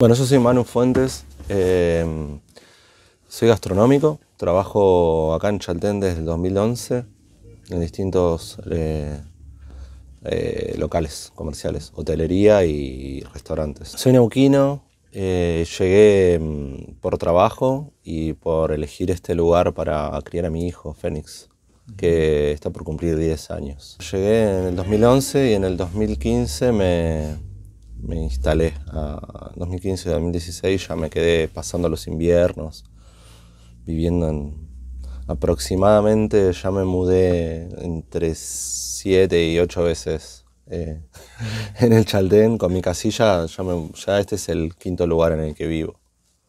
Bueno, yo soy Manu Fuentes, em, soy gastronómico, trabajo acá en Chaltén desde el 2011 en distintos eh, eh, locales comerciales, hotelería y restaurantes. Soy neuquino, eh, llegué em, por trabajo y por elegir este lugar para criar a mi hijo, Fénix, que está por cumplir 10 años. Llegué en el 2011 y en el 2015 me me instalé. A 2015-2016 ya me quedé pasando los inviernos, viviendo en... Aproximadamente ya me mudé entre siete y ocho veces eh, en el Chaldén con mi casilla. Ya, ya este es el quinto lugar en el que vivo.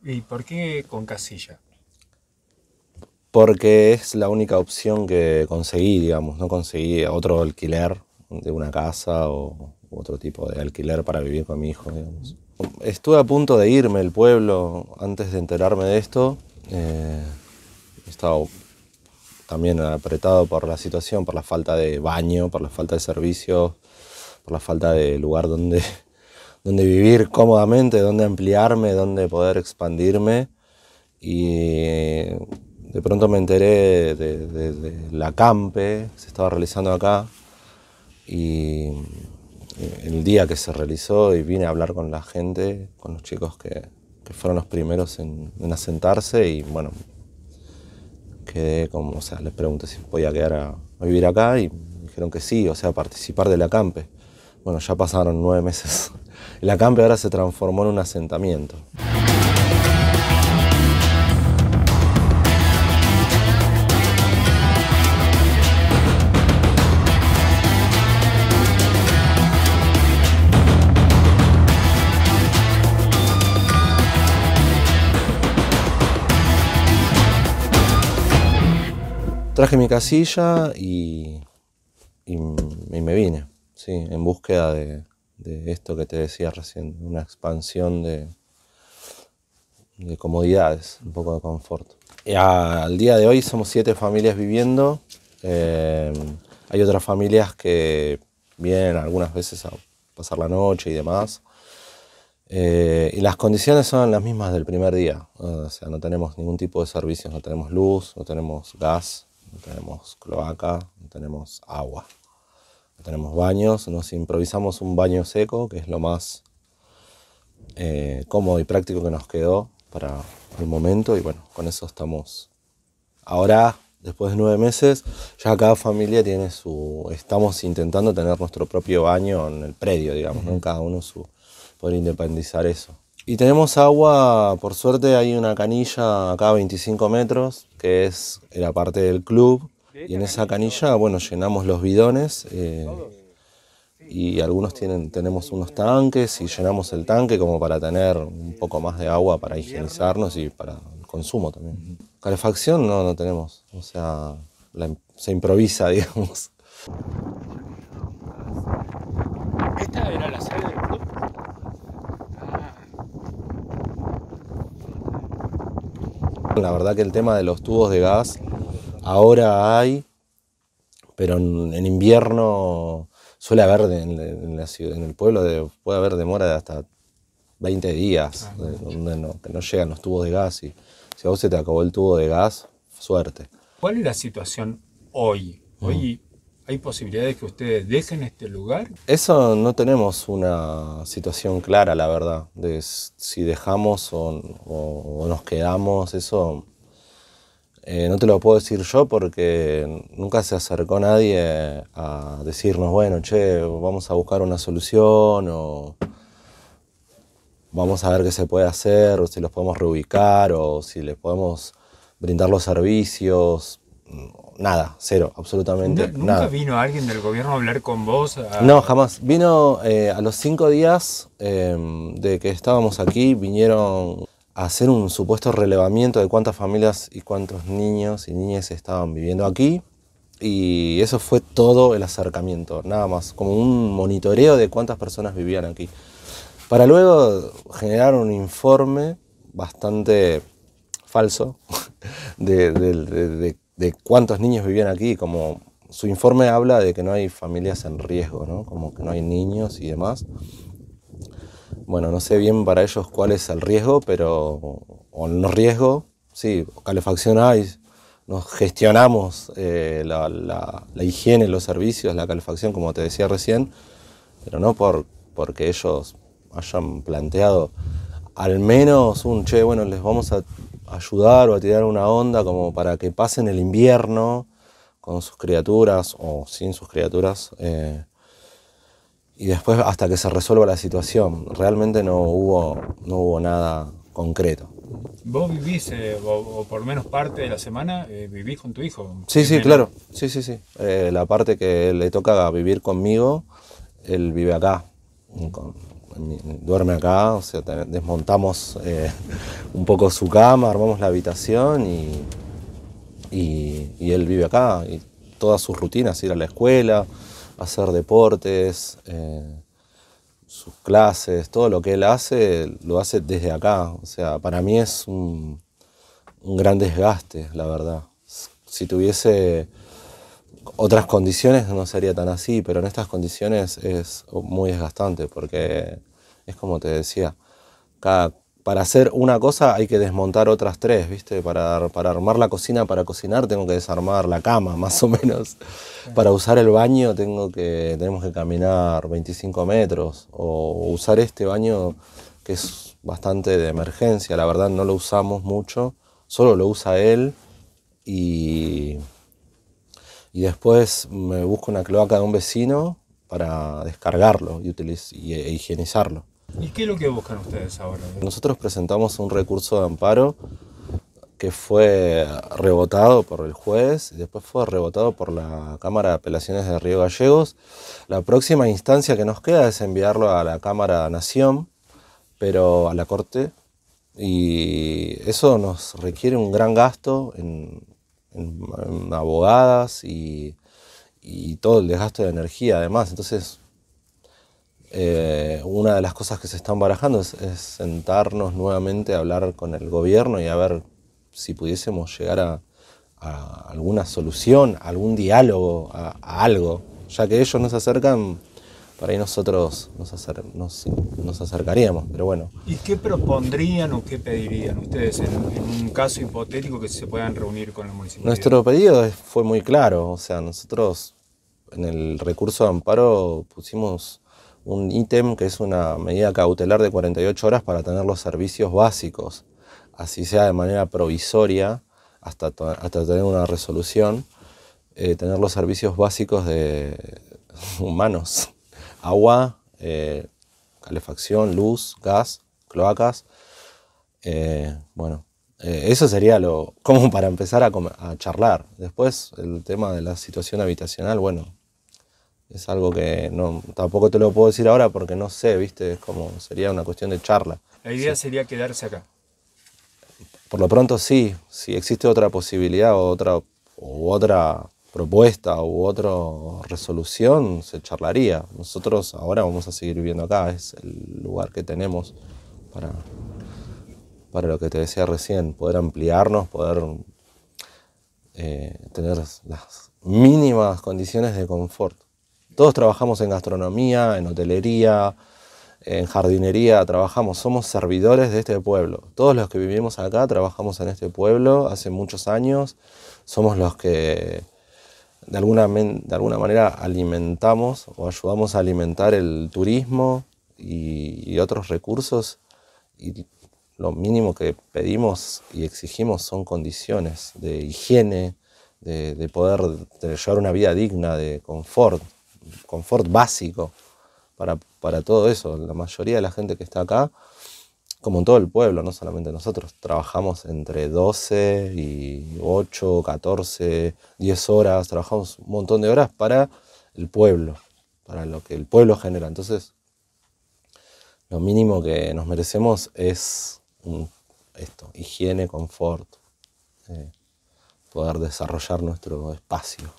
¿Y por qué con casilla? Porque es la única opción que conseguí, digamos. No conseguí otro alquiler de una casa o, otro tipo de alquiler para vivir con mi hijo. Digamos. Estuve a punto de irme al pueblo antes de enterarme de esto. Eh, he estado también apretado por la situación, por la falta de baño, por la falta de servicios, por la falta de lugar donde, donde vivir cómodamente, donde ampliarme, donde poder expandirme. Y de pronto me enteré de, de la campe, se estaba realizando acá. Y eh, el día que se realizó y vine a hablar con la gente, con los chicos que, fueron los primeros en, asentarse y bueno, quedé como, o sea, les pregunté si podía quedar a, vivir acá y dijeron que sí, o sea, participar del acampe. Bueno, ya pasaron nueve meses. El acampe ahora se transformó en un asentamiento. traje mi casilla y, me vine, sí, en búsqueda de, esto que te decía recién, una expansión de, comodidades, un poco de confort. al día de hoy somos siete familias viviendo. Eh, hay otras familias que vienen algunas veces a pasar la noche y demás. Eh, y las condiciones son las mismas del primer día. O sea, no tenemos ningún tipo de servicios, no tenemos luz, no tenemos gas, no tenemos cloaca, no tenemos agua, no tenemos baños, nos improvisamos un baño seco, que es lo más eh, cómodo y práctico que nos quedó para el momento y bueno, con eso estamos. Ahora, después de nueve meses, ya cada familia tiene su... Estamos intentando tener nuestro propio baño en el predio, digamos, Cada uno su... poder independizar eso. Y tenemos agua, por suerte hay una canilla acá a 25 metros, que es la parte del club. Y en esa canilla, bueno, llenamos los bidones eh, y algunos tienen, tenemos unos tanques y llenamos el tanque como para tener un poco más de agua para higienizarnos y para el consumo también. Calefacción no, no tenemos, o sea, se improvisa, digamos. Esta era la La verdad que el tema de los tubos de gas ahora hay, pero en, invierno suele haber en, el pueblo puede haber demora de hasta 20 días, ah, donde no, llegan los tubos de gas y si a vos se te acabó el tubo de gas, suerte. ¿Cuál es la situación hoy? Hoy mm. ¿Hay posibilidades que ustedes dejen este lugar? Eso no tenemos una situación clara, la verdad, de si dejamos o, nos quedamos, eso eh, no te lo puedo decir yo porque nunca se acercó nadie a decirnos, bueno, che, vamos a buscar una solución o vamos a ver qué se puede hacer, o si los podemos reubicar, o si les podemos brindar los servicios nada, cero, absolutamente ¿Nunca nada. ¿Nunca vino alguien del gobierno a hablar con vos? No, jamás. Vino eh, a los cinco días em, de que estábamos aquí, vinieron a hacer un supuesto relevamiento de cuántas familias y cuántos niños y niñas estaban viviendo aquí. Y eso fue todo el acercamiento, nada más, como un monitoreo de cuántas personas vivían aquí. Para luego generar un informe bastante falso de, de de cuántos niños vivían aquí, como su informe habla de que no hay familias en riesgo, ¿no? como que no hay niños y demás. Bueno, no sé bien para ellos cuál es el riesgo, pero, o no riesgo, sí, calefacción hay, nos gestionamos eh, la, higiene, los servicios, la calefacción, como te decía recién, pero no por, porque ellos hayan planteado al menos un, che, bueno, les vamos a ayudar o a tirar una onda como para que pasen el invierno con sus criaturas o sin sus criaturas eh, y después hasta que se resuelva la situación. Realmente no hubo, no hubo nada concreto. ¿Vos vivís, eh, o, por menos parte de la semana, eh, vivís con tu hijo? Sí, sí, claro. Sí, sí, sí. la parte que le toca vivir conmigo, él vive acá, con, duerme acá, o sea, desmontamos eh, un poco su cama, armamos la habitación y, él vive acá. Y todas sus rutinas, ir a la escuela, hacer deportes, eh, sus clases, todo lo que él hace, lo hace desde acá. O sea, para mí es un, un gran desgaste, la verdad. Si tuviese otras condiciones no sería tan así, pero en estas condiciones es muy desgastante porque es como te decía, para hacer una cosa hay que desmontar otras tres, ¿viste? Para, armar la cocina, para cocinar tengo que desarmar la cama, más o menos. Para usar el baño tengo que, tenemos que caminar 25 metros o usar este baño que es bastante de emergencia, la verdad no lo usamos mucho, solo lo usa él y, y después me busco una cloaca de un vecino para descargarlo y, e higienizarlo. ¿Y qué es lo que buscan ustedes ahora? Nosotros presentamos un recurso de amparo que fue rebotado por el juez y después fue rebotado por la Cámara de Apelaciones de Río Gallegos. La próxima instancia que nos queda es enviarlo a la Cámara Nación, pero a la Corte. Y eso nos requiere un gran gasto en, abogadas y, y todo el desgaste de energía además. Entonces eh, una de las cosas que se están barajando es, sentarnos nuevamente a hablar con el gobierno y a ver si pudiésemos llegar a, alguna solución, algún diálogo, a, algo, ya que ellos nos acercan, para ahí nosotros nos, acercaríamos, pero bueno. ¿Y qué propondrían o qué pedirían ustedes en, en un caso hipotético que se puedan reunir con el municipio? Nuestro pedido fue muy claro, o sea, nosotros en el recurso de amparo pusimos un ítem que es una medida cautelar de 48 horas para tener los servicios básicos, así sea de manera provisoria, hasta, hasta tener una resolución, eh, tener los servicios básicos de humanos, agua, eh, calefacción, luz, gas, cloacas, eh, bueno, eso sería lo como para empezar a, charlar. Después el tema de la situación habitacional, bueno, es algo que no, tampoco te lo puedo decir ahora porque no sé, ¿viste? Es como sería una cuestión de charla. La idea sería quedarse acá. Por lo pronto sí, si existe otra posibilidad o otra, u otra propuesta u otra resolución, se charlaría. Nosotros ahora vamos a seguir viviendo acá, es el lugar que tenemos para, para lo que te decía recién, poder ampliarnos, poder eh, tener las mínimas condiciones de confort. Todos trabajamos en gastronomía, en hotelería, en jardinería, trabajamos, somos servidores de este pueblo. Todos los que vivimos acá trabajamos en este pueblo hace muchos años, somos los que de alguna, de alguna manera alimentamos o ayudamos a alimentar el turismo y, otros recursos y lo mínimo que pedimos y exigimos son condiciones de higiene, de, poder llevar una vida digna, de confort confort básico para, todo eso. La mayoría de la gente que está acá, como en todo el pueblo, no solamente nosotros, trabajamos entre 12 y 8, 14, 10 horas, trabajamos un montón de horas para el pueblo, para lo que el pueblo genera. Entonces, lo mínimo que nos merecemos es esto, higiene, confort, eh, poder desarrollar nuestro espacio.